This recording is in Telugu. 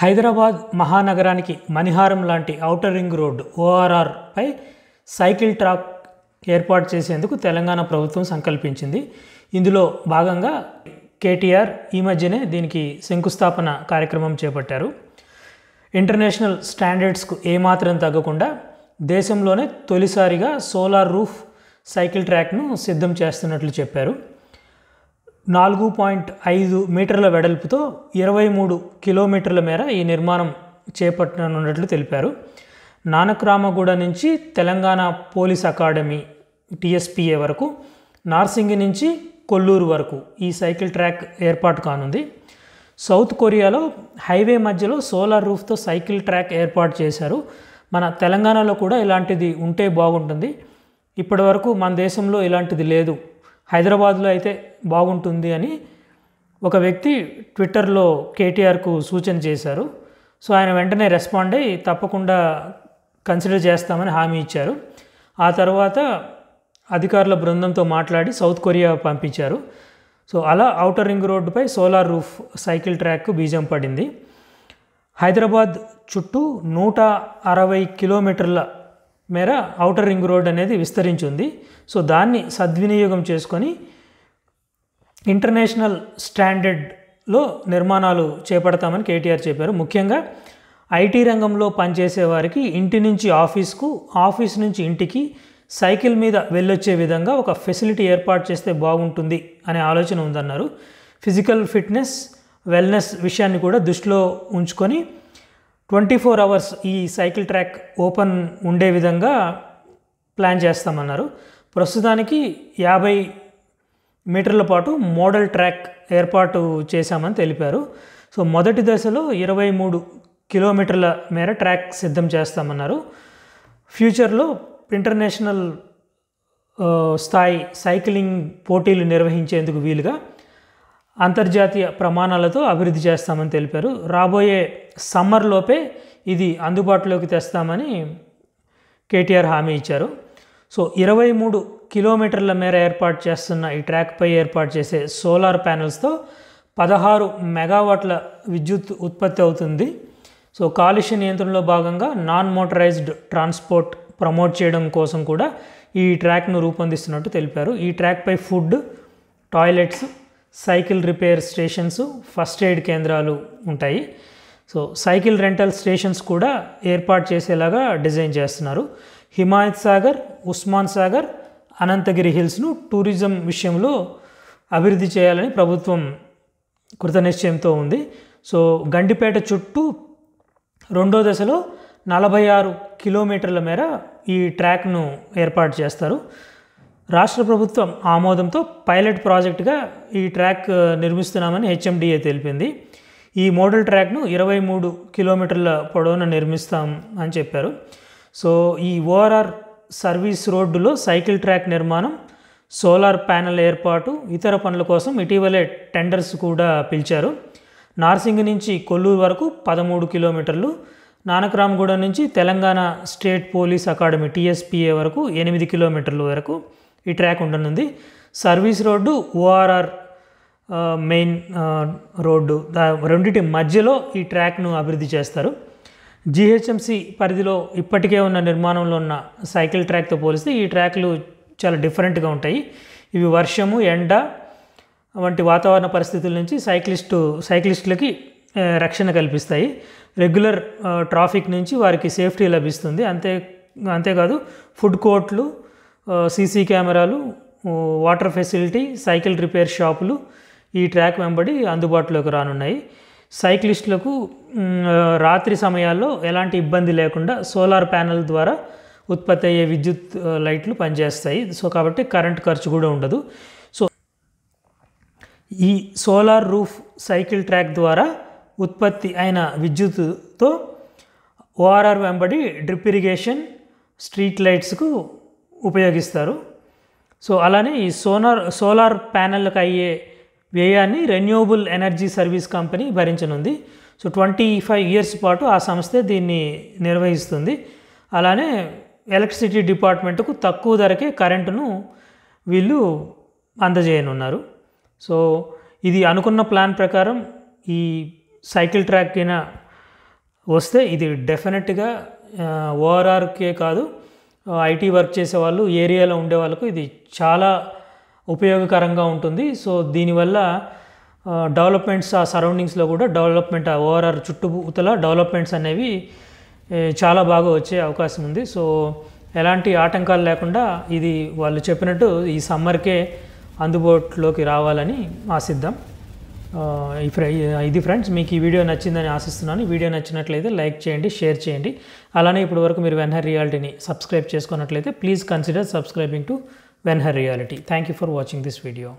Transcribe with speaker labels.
Speaker 1: హైదరాబాద్ మహానగరానికి మణిహారం లాంటి ఔటర్ రింగ్ రోడ్డు ఓఆర్ఆర్పై సైకిల్ ట్రాక్ ఏర్పాటు చేసేందుకు తెలంగాణ ప్రభుత్వం సంకల్పించింది ఇందులో భాగంగా కేటీఆర్ ఈ మధ్యనే దీనికి శంకుస్థాపన కార్యక్రమం చేపట్టారు ఇంటర్నేషనల్ స్టాండర్డ్స్కు ఏమాత్రం తగ్గకుండా దేశంలోనే తొలిసారిగా సోలార్ రూఫ్ సైకిల్ ట్రాక్ను సిద్ధం చేస్తున్నట్లు చెప్పారు నాలుగు పాయింట్ ఐదు మీటర్ల వెడల్పుతో ఇరవై మూడు కిలోమీటర్ల మేర ఈ నిర్మాణం చేపట్టనున్నట్లు తెలిపారు నానక్రామగూడ నుంచి తెలంగాణ పోలీస్ అకాడమీ టీఎస్పీఏ వరకు నార్సింగి నుంచి కొల్లూరు వరకు ఈ సైకిల్ ట్రాక్ ఏర్పాటు కానుంది సౌత్ కొరియాలో హైవే మధ్యలో సోలార్ రూఫ్తో సైకిల్ ట్రాక్ ఏర్పాటు చేశారు మన తెలంగాణలో కూడా ఇలాంటిది ఉంటే బాగుంటుంది ఇప్పటి వరకు మన దేశంలో ఇలాంటిది లేదు హైదరాబాద్లో అయితే బాగుంటుంది అని ఒక వ్యక్తి ట్విట్టర్లో కేటీఆర్కు సూచన చేశారు సో ఆయన వెంటనే రెస్పాండ్ అయ్యి తప్పకుండా కన్సిడర్ చేస్తామని హామీ ఇచ్చారు ఆ తర్వాత అధికారుల బృందంతో మాట్లాడి సౌత్ కొరియా పంపించారు సో అలా అవుటర్ రింగ్ రోడ్డుపై సోలార్ రూఫ్ సైకిల్ ట్రాక్ బీజం పడింది హైదరాబాద్ చుట్టూ నూట అరవై కిలోమీటర్ల మేర ఔటర్ రింగ్ రోడ్ అనేది విస్తరించి ఉంది సో దాన్ని సద్వినియోగం చేసుకొని ఇంటర్నేషనల్ స్టాండర్డ్లో నిర్మాణాలు చేపడతామని కేటీఆర్ చెప్పారు ముఖ్యంగా ఐటీ రంగంలో పనిచేసే వారికి ఇంటి నుంచి ఆఫీస్కు ఆఫీస్ నుంచి ఇంటికి సైకిల్ మీద వెళ్ళొచ్చే విధంగా ఒక ఫెసిలిటీ ఏర్పాటు చేస్తే బాగుంటుంది అనే ఆలోచన ఉందన్నారు ఫిజికల్ ఫిట్నెస్ వెల్నెస్ విషయాన్ని కూడా దృష్టిలో ఉంచుకొని ట్వంటీ ఫోర్ అవర్స్ ఈ సైకిల్ ట్రాక్ ఓపెన్ ఉండే విధంగా ప్లాన్ చేస్తామన్నారు ప్రస్తుతానికి యాభై మీటర్ల పాటు మోడల్ ట్రాక్ ఏర్పాటు చేశామని తెలిపారు సో మొదటి దశలో ఇరవై మూడు కిలోమీటర్ల మేర ట్రాక్ సిద్ధం చేస్తామన్నారు ఫ్యూచర్లో ఇంటర్నేషనల్ స్థాయి సైక్లింగ్ పోటీలు నిర్వహించేందుకు వీలుగా అంతర్జాతీయ ప్రమాణాలతో అభివృద్ధి చేస్తామని తెలిపారు రాబోయే సమ్మర్లోపే ఇది అందుబాటులోకి తెస్తామని కేటీఆర్ హామీ ఇచ్చారు సో ఇరవై మూడు కిలోమీటర్ల మేర ఏర్పాటు చేస్తున్న ఈ ట్రాక్పై ఏర్పాటు చేసే సోలార్ ప్యానెల్స్తో పదహారు మెగావాట్ల విద్యుత్ ఉత్పత్తి అవుతుంది సో కాలుష్య నియంత్రణలో భాగంగా నాన్ మోటరైజ్డ్ ట్రాన్స్పోర్ట్ ప్రమోట్ చేయడం కోసం కూడా ఈ ట్రాక్ను రూపొందిస్తున్నట్టు తెలిపారు ఈ ట్రాక్పై food toilets cycle repair stations first aid కేంద్రాలు ఉంటాయి సో సైకిల్ రెంటల్ స్టేషన్స్ కూడా ఏర్పాటు చేసేలాగా డిజైన్ చేస్తున్నారు హిమాయత్ సాగర్ ఉస్మాన్ సాగర్ అనంతగిరి హిల్స్ను టూరిజం విషయంలో అభివృద్ధి చేయాలని ప్రభుత్వం కృతనిశ్చయంతో ఉంది సో గండిపేట చుట్టూ రెండో దశలో నలభై ఆరు కిలోమీటర్ల మేర ఈ ట్రాక్ను ఏర్పాటు చేస్తారు రాష్ట్ర ప్రభుత్వం ఆమోదంతో పైలట్ ప్రాజెక్టుగా ఈ ట్రాక్ నిర్మిస్తున్నామని హెచ్ఎండిఏ తెలిపింది ఈ మోడల్ ట్రాక్ను ఇరవై మూడు కిలోమీటర్ల పొడవున నిర్మిస్తాం అని చెప్పారు సో ఈ ఓఆర్ఆర్ సర్వీస్ రోడ్డులో సైకిల్ ట్రాక్ నిర్మాణం సోలార్ ప్యానెల్ ఏర్పాటు ఇతర పనుల కోసం ఇటీవలే టెండర్స్ కూడా పిలిచారు నార్సింగ్ నుంచి కొల్లూరు వరకు పదమూడు కిలోమీటర్లు నానక్రామ్గూడ నుంచి Telangana state police academy TSPA వరకు ఎనిమిది కిలోమీటర్ల వరకు ఈ ట్రాక్ ఉండనుంది service road ORR main road రెండింటి మధ్యలో ఈ ట్రాక్ను అభివృద్ధి చేస్తారు జిహెచ్ఎంసి పరిధిలో ఇప్పటికే ఉన్న నిర్మాణంలో ఉన్న సైకిల్ ట్రాక్తో పోలిస్తే ఈ ట్రాక్లు చాలా డిఫరెంట్గా ఉంటాయి ఇవి వర్షము ఎండ వంటి వాతావరణ పరిస్థితుల నుంచి సైక్లిస్టు సైక్లిస్టులకి రక్షణ కల్పిస్తాయి రెగ్యులర్ ట్రాఫిక్ నుంచి వారికి సేఫ్టీ లభిస్తుంది అంతే అంతేకాదు ఫుడ్ కోర్ట్లు సీసీ కెమెరాలు వాటర్ ఫెసిలిటీ సైకిల్ రిపేర్ షాపులు ఈ ట్రాక్ వెంబడి అందుబాటులోకి రానున్నాయి సైక్లిస్టులకు రాత్రి సమయాల్లో ఎలాంటి ఇబ్బంది లేకుండా సోలార్ ప్యానెల్ ద్వారా ఉత్పత్తి అయ్యే విద్యుత్ లైట్లు పనిచేస్తాయి సో కాబట్టి కరెంట్ ఖర్చు కూడా ఉండదు సో ఈ సోలార్ రూఫ్ సైకిల్ ట్రాక్ ద్వారా ఉత్పత్తి అయిన విద్యుత్తో ఓఆర్ఆర్ వెంబడి డ్రిప్ ఇరిగేషన్ స్ట్రీట్ లైట్స్కు ఉపయోగిస్తారు సో అలానే ఈ సోనార్ సోలార్ ప్యానెల్కి అయ్యే వ్యయాన్ని రెన్యూవబుల్ ఎనర్జీ సర్వీస్ కంపెనీ భరించనుంది సో ట్వంటీ ఫైవ్ ఇయర్స్ పాటు ఆ సంస్థే దీన్ని నిర్వహిస్తుంది అలానే ఎలక్ట్రిసిటీ డిపార్ట్మెంట్కు తక్కువ ధరకే కరెంటును వీళ్ళు అందజేయనున్నారు సో ఇది అనుకున్న ప్లాన్ ప్రకారం ఈ సైకిల్ ట్రాక్ అయినా వస్తే ఇది డెఫినెట్గా ఓఆర్ఆర్కే కాదు ఐటీ వర్క్ చేసే వాళ్ళు ఏరియాలో ఉండే వాళ్ళకు ఇది చాలా ఉపయోగకరంగా ఉంటుంది సో దీనివల్ల డెవలప్మెంట్స్ ఆ సరౌండింగ్స్లో కూడా డెవలప్మెంట్ ఆ ఓఆర్ఆర్ చుట్టుపూతల డెవలప్మెంట్స్ అనేవి చాలా బాగా వచ్చే అవకాశం ఉంది సో ఎలాంటి ఆటంకాలు లేకుండా ఇది వాళ్ళు చెప్పినట్టు ఈ సమ్మర్కే అందుబాటులోకి రావాలని ఆశిద్దాం ఇది ఫ్రెండ్స్ మీకు ఈ వీడియో నచ్చిందని ఆశిస్తున్నాను వీడియో నచ్చినట్లయితే లైక్ చేయండి షేర్ చేయండి అలానే ఇప్పటి వరకు మీరు వెన్హర్ రియాలిటీని సబ్స్క్రైబ్ చేసుకున్నట్లయితే please consider subscribing to Venhar reality thank you for watching this video